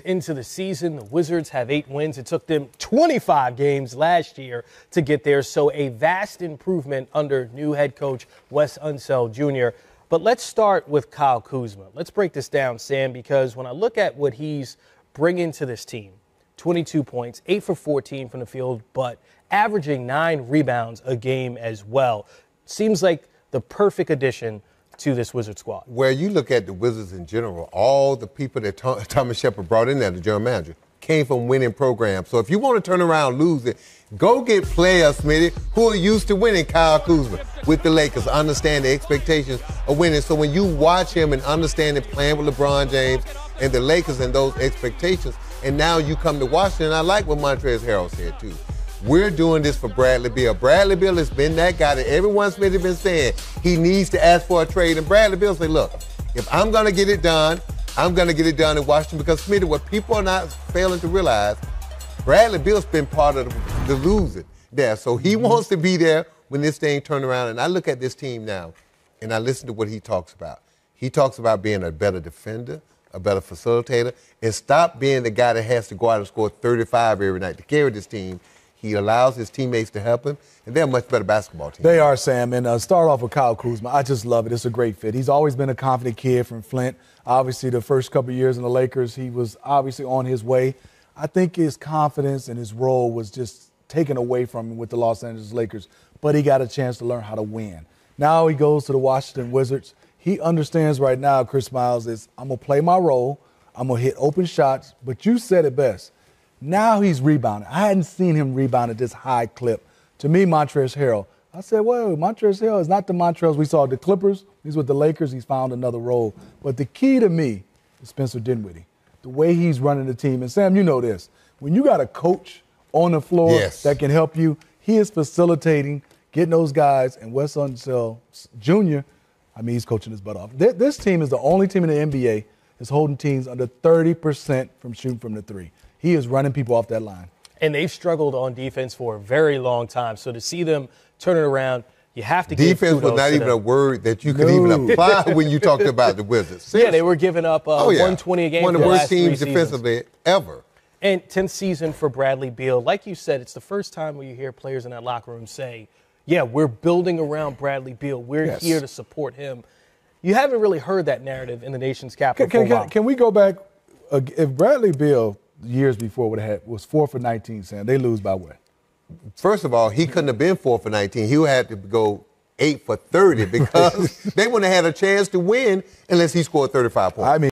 into the season, the Wizards have eight wins. It took them 25 games last year to get there, so a vast improvement under new head coach Wes Unsell Jr. But let's start with Kyle Kuzma. Let's break this down, Sam, because when I look at what he's bringing to this team, 22 points, 8 for 14 from the field, but averaging 9 rebounds a game as well. Seems like the perfect addition to this Wizard squad. Where you look at the Wizards in general, all the people that Tom, Thomas Shepard brought in there, the general manager, came from winning programs. So if you want to turn around losing, go get players, Smitty, who are used to winning. Kyle Kuzma with the Lakers, understand the expectations of winning. So when you watch him and understand the playing with LeBron James and the Lakers and those expectations, and now you come to Washington, I like what Montrez Harrell said too. We're doing this for Bradley Bill. Bradley Bill has been that guy that everyone's really been saying he needs to ask for a trade. And Bradley Bill say, look, if I'm going to get it done, I'm going to get it done in Washington because, Smitty, what people are not failing to realize, Bradley Bill's been part of the, losing there. So he mm-hmm. wants to be there when this thing turned around. And I look at this team now and I listen to what he talks about. He talks about being a better defender, a better facilitator, and stop being the guy that has to go out and score 35 every night to carry this team he allows his teammates to help him, and they're a much better basketball team. They are, Sam. And uh, start off with Kyle Kuzma. I just love it. It's a great fit. He's always been a confident kid from Flint. Obviously, the first couple years in the Lakers, he was obviously on his way. I think his confidence and his role was just taken away from him with the Los Angeles Lakers, but he got a chance to learn how to win. Now he goes to the Washington Wizards. He understands right now, Chris Miles, is I'm going to play my role. I'm going to hit open shots. But you said it best now he's rebounded. I hadn't seen him rebound at this high clip. To me, Montrezl Harrell. I said, whoa, Montrezl Harrell is not the Montrezl we saw the Clippers. He's with the Lakers. He's found another role. But the key to me is Spencer Dinwiddie, the way he's running the team. And Sam, you know this. When you got a coach on the floor yes. that can help you, he is facilitating getting those guys. And Wes Unsell Jr., I mean, he's coaching his butt off. This team is the only team in the NBA – is holding teams under 30% from shooting from the three. He is running people off that line. And they've struggled on defense for a very long time. So to see them turn it around, you have to defense was not even them. a word that you could no. even apply when you talked about the Wizards. Seriously. Yeah, they were giving up uh, oh, yeah. 120 a game. One of the worst teams defensively ever. And 10th season for Bradley Beal. Like you said, it's the first time where you hear players in that locker room say, "Yeah, we're building around Bradley Beal. We're yes. here to support him." You haven't really heard that narrative in the nation's capital. Can, can, can we go back? Uh, if Bradley Bill years before would have had was four for 19, Sam, they lose by what? First of all, he couldn't have been four for 19. He would have to go eight for 30 because they wouldn't have had a chance to win unless he scored 35 points. I mean.